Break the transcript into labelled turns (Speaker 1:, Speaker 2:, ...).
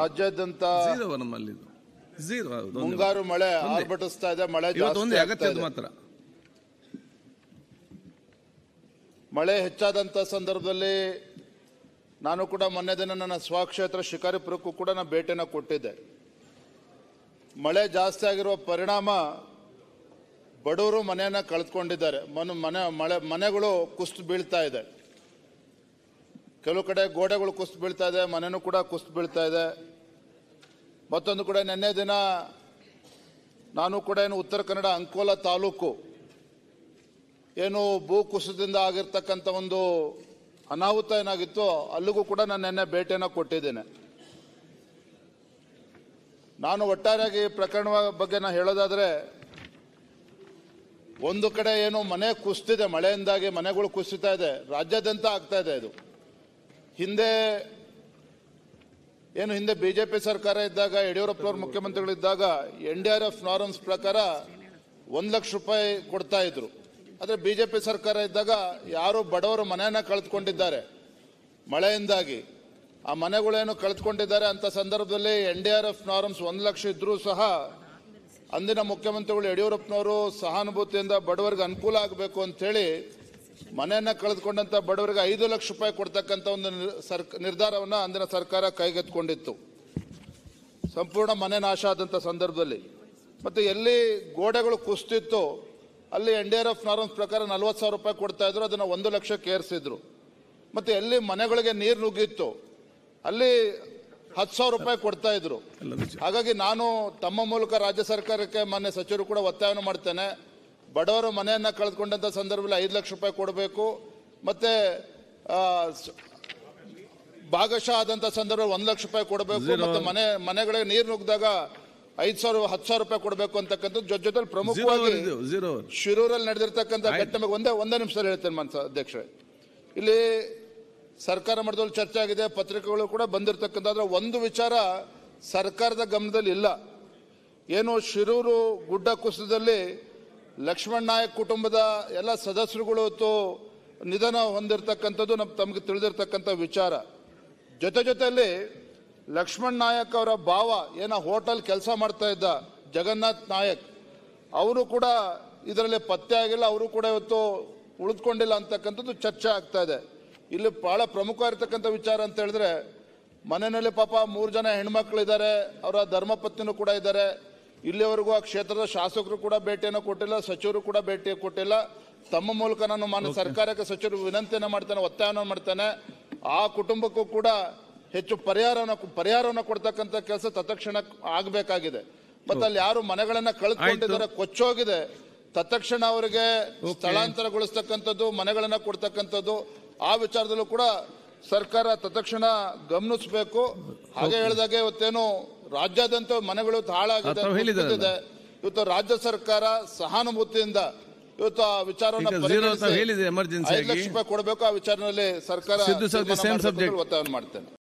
Speaker 1: ರಾಜ್ಯಾದ್ಯಂತ ನಮ್ಮಲ್ಲಿ ಮುಂಗಾರು ಮಳೆ ಆರ್ಭಟಿಸ್ತಾ ಇದೆ ಮಳೆ ಮಾತ್ರ ಮಳೆ ಹೆಚ್ಚಾದಂತ ಸಂದರ್ಭದಲ್ಲಿ ನಾನು ಕೂಡ ಮೊನ್ನೆ ದಿನ ನನ್ನ ಸ್ವಕ್ಷೇತ್ರ ಶಿಕಾರಿಪುರಕ್ಕೂ ಕೂಡ ನಾನು ಭೇಟಿನ ಕೊಟ್ಟಿದ್ದೆ ಮಳೆ ಜಾಸ್ತಿ ಆಗಿರುವ ಪರಿಣಾಮ ಬಡವರು ಮನೆಯನ್ನ ಕಳೆದುಕೊಂಡಿದ್ದಾರೆ ಮನೆ ಮಳೆ ಮನೆಗಳು ಕುಸ್ತು ಬೀಳ್ತಾ ಇದೆ ಕೆಲವು ಕಡೆ ಗೋಡೆಗಳು ಕುಸಿದು ಬೀಳ್ತಾ ಇದೆ ಮನೆಯೂ ಕೂಡ ಕುಸಿದು ಬೀಳ್ತಾ ಇದೆ ಮತ್ತೊಂದು ಕೂಡ ನಿನ್ನೆ ದಿನ ನಾನು ಕೂಡ ಏನು ಉತ್ತರ ಕನ್ನಡ ಅಂಕೋಲ ತಾಲೂಕು ಏನು ಭೂ ಕುಸಿತದಿಂದ ಆಗಿರ್ತಕ್ಕಂಥ ಒಂದು ಅನಾಹುತ ಏನಾಗಿತ್ತು ಅಲ್ಲಿಗೂ ಕೂಡ ನಾನು ನಿನ್ನೆ ಭೇಟಿಯನ್ನು ಕೊಟ್ಟಿದ್ದೇನೆ ನಾನು ಒಟ್ಟಾರೆಯಾಗಿ ಪ್ರಕರಣ ಬಗ್ಗೆ ನಾನು ಹೇಳೋದಾದರೆ ಒಂದು ಕಡೆ ಏನು ಮನೆ ಕುಸ್ತಿದೆ ಮಳೆಯಿಂದಾಗಿ ಮನೆಗಳು ಕುಸಿತಾ ಇದೆ ರಾಜ್ಯಾದ್ಯಂತ ಆಗ್ತಾ ಇದೆ ಇದು ಹಿಂದೆ ಏನು ಹಿಂದೆ ಬಿಜೆಪಿ ಸರ್ಕಾರ ಇದ್ದಾಗ ಅವರು ಮುಖ್ಯಮಂತ್ರಿಗಳಿದ್ದಾಗ N D R F norms ಪ್ರಕಾರ ಒಂದು ಲಕ್ಷ ರೂಪಾಯಿ ಕೊಡ್ತಾ ಇದ್ರು ಆದರೆ ಬಿಜೆಪಿ ಸರ್ಕಾರ ಇದ್ದಾಗ ಯಾರು ಬಡವರು ಮನೆಯನ್ನು ಕಳೆದುಕೊಂಡಿದ್ದಾರೆ ಮಳೆಯಿಂದಾಗಿ ಆ ಮನೆಗಳೇನು ಕಳೆದುಕೊಂಡಿದ್ದಾರೆ ಅಂತ ಸಂದರ್ಭದಲ್ಲಿ N D R F norms ಒಂದು ಲಕ್ಷ ಇದ್ದರೂ ಸಹ ಅಂದಿನ ಮುಖ್ಯಮಂತ್ರಿಗಳು ಯಡಿಯೂರಪ್ಪನವರು ಸಹಾನುಭೂತಿಯಿಂದ ಬಡವರಿಗೆ ಅನುಕೂಲ ಆಗಬೇಕು ಅಂತೇಳಿ ಮನೆಯನ್ನ ಕಳೆದುಕೊಂಡಂತ ಬಡವರಿಗೆ ಐದು ಲಕ್ಷ ರೂಪಾಯಿ ಕೊಡ್ತಕ್ಕಂತ ಒಂದು ನಿರ್ಧಾರವನ್ನ ಅಂದಿನ ಸರ್ಕಾರ ಕೈಗೆತ್ಕೊಂಡಿತ್ತು ಸಂಪೂರ್ಣ ಮನೆ ನಾಶ ಆದಂತ ಸಂದರ್ಭದಲ್ಲಿ ಮತ್ತೆ ಎಲ್ಲಿ ಗೋಡೆಗಳು ಕುಸ್ತಿತ್ತು ಅಲ್ಲಿ N D R F norms ಪ್ರಕಾರ ನಲ್ವತ್ತು ಸಾವಿರ ರೂಪಾಯಿ ಕೊಡ್ತಾ ಇದ್ರು ಅದನ್ನು ಒಂದು ಲಕ್ಷ ಏರಿಸಿದ್ರು ಮತ್ತು ಎಲ್ಲಿ ಮನೆಗಳಿಗೆ ನೀರು ನುಗ್ಗಿತ್ತು ಅಲ್ಲಿ ಹತ್ತು ಸಾವಿರ ರೂಪಾಯಿ ಕೊಡ್ತಾ ಇದ್ರು ಹಾಗಾಗಿ ನಾನು ತಮ್ಮ ಮೂಲಕ ರಾಜ್ಯ ಸರ್ಕಾರಕ್ಕೆ ಮಾನ್ಯ ಸಚಿವರು ಕೂಡ ಒತ್ತಾಯವನ್ನು ಮಾಡ್ತೇನೆ ಬಡವರು ಮನೆಯನ್ನು ಕಳೆದುಕೊಂಡಂಥ ಸಂದರ್ಭದಲ್ಲಿ ಐದು ಲಕ್ಷ ರೂಪಾಯಿ ಕೊಡಬೇಕು ಮತ್ತು ಭಾಗಶಃ ಆದಂಥ ಸಂದರ್ಭದಲ್ಲಿ ಒಂದು ಲಕ್ಷ ರೂಪಾಯಿ ಕೊಡಬೇಕು ಮತ್ತು ಮನೆ ಮನೆಗಳಿಗೆ ನೀರು ನುಗ್ಗಿದಾಗ ಐದು ಸಾವಿರ ಹತ್ತು ಸಾವಿರ ರೂಪಾಯಿ ಕೊಡಬೇಕು ಅಂತಕ್ಕಂಥದ್ದು ಜೊತೆ ಪ್ರಮುಖವಾಗಿ ಶಿರೂರಲ್ಲಿ ನಡೆದಿರ್ತಕ್ಕಂಥ ಘಟನೆ ಒಂದೇ ಒಂದೇ ನಿಮಿಷದಲ್ಲಿ ಹೇಳ್ತೇನೆ ಮನ್ಸ ಅಧ್ಯಕ್ಷರೇ ಇಲ್ಲಿ ಸರ್ಕಾರ ಮಟ್ಟದಲ್ಲಿ ಚರ್ಚೆ ಆಗಿದೆ ಪತ್ರಿಕೆಗಳು ಕೂಡ ಬಂದಿರತಕ್ಕಂಥ ಒಂದು ವಿಚಾರ ಸರ್ಕಾರದ ಗಮನದಲ್ಲಿ ಇಲ್ಲ ಏನು ಶಿರೂರು ಗುಡ್ಡ ಕುಸಿತದಲ್ಲಿ ಲಕ್ಷ್ಮಣ್ ನಾಯಕ್ ಕುಟುಂಬದ ಎಲ್ಲ ಸದಸ್ಯರುಗಳು ಇವತ್ತು ನಿಧನ ಹೊಂದಿರತಕ್ಕಂಥದ್ದು ನಮ್ಮ ತಮಗೆ ತಿಳಿದಿರ್ತಕ್ಕಂಥ ವಿಚಾರ ಜೊತೆ ಜೊತೆಯಲ್ಲಿ ಲಕ್ಷ್ಮಣ್ ನಾಯಕ್ ಅವರ ಭಾವ ಏನ ಹೋಟೆಲ್ ಕೆಲಸ ಮಾಡ್ತಾ ಇದ್ದ ಜಗನ್ನಾಥ್ ನಾಯಕ್ ಅವರು ಕೂಡ ಇದರಲ್ಲಿ ಪತ್ತೆ ಆಗಿಲ್ಲ ಅವರು ಕೂಡ ಇವತ್ತು ಉಳಿದುಕೊಂಡಿಲ್ಲ ಅಂತಕ್ಕಂಥದ್ದು ಚರ್ಚೆ ಆಗ್ತಾ ಇದೆ ಇಲ್ಲಿ ಭಾಳ ಇರತಕ್ಕಂಥ ವಿಚಾರ ಅಂತ ಹೇಳಿದ್ರೆ ಮನೆಯಲ್ಲಿ ಪಾಪ ಮೂರು ಜನ ಹೆಣ್ಮಕ್ಳು ಇದ್ದಾರೆ ಅವರ ಧರ್ಮಪತ್ನಿಯೂ ಕೂಡ ಇದ್ದಾರೆ ಇಲ್ಲಿವರೆಗೂ ಆ ಕ್ಷೇತ್ರದ ಶಾಸಕರು ಕೂಡ ಭೇಟಿಯನ್ನು ಕೊಟ್ಟಿಲ್ಲ ಸಚಿವರು ಕೂಡ ಭೇಟಿ ಕೊಟ್ಟಿಲ್ಲ ತಮ್ಮ ಮೂಲಕ ನಾನು ಮಾನ್ಯ ಸರ್ಕಾರಕ್ಕೆ ಸಚಿವರು ವಿನಂತಿಯನ್ನು ಮಾಡ್ತಾನೆ ಒತ್ತಾಯವನ್ನು ಮಾಡ್ತಾನೆ ಆ ಕುಟುಂಬಕ್ಕೂ ಕೂಡ ಹೆಚ್ಚು ಪರಿಹಾರವನ್ನು ಪರಿಹಾರವನ್ನು ಕೊಡ್ತಕ್ಕಂಥ ಕೆಲಸ ತತ್ಕ್ಷಣ ಆಗಬೇಕಾಗಿದೆ ಮತ್ತೆ ಅಲ್ಲಿ ಯಾರು ಮನೆಗಳನ್ನ ಕಳೆದುಕೊಂಡಿದ್ದಾರೆ ಕೊಚ್ಚೋಗಿದೆ ತತ್ಕ್ಷಣ ಅವರಿಗೆ ಸ್ಥಳಾಂತರಗೊಳಿಸ್ತಕ್ಕಂಥದ್ದು ಮನೆಗಳನ್ನ ಕೊಡ್ತಕ್ಕಂಥದ್ದು ಆ ವಿಚಾರದಲ್ಲೂ ಕೂಡ ಸರ್ಕಾರ ತತ್ಕ್ಷಣ ಗಮನಿಸಬೇಕು ಹಾಗೆ ಹೇಳಿದಾಗೆ ಇವತ್ತೇನು ರಾಜ್ಯಾದ್ಯಂತ ಮನೆಗಳು ಹಾಳಾಗಿದೆ ಇವತ್ತು ರಾಜ್ಯ ಸರ್ಕಾರ ಸಹಾನುಭೂತಿಯಿಂದ ಇವತ್ತು ಆ ವಿಚಾರವನ್ನು ಐದು ಲಕ್ಷ ರೂಪಾಯಿ ಕೊಡಬೇಕು ಆ ವಿಚಾರದಲ್ಲಿ ಸರ್ಕಾರ ಒತ್ತಾಯ ಮಾಡ್ತೇನೆ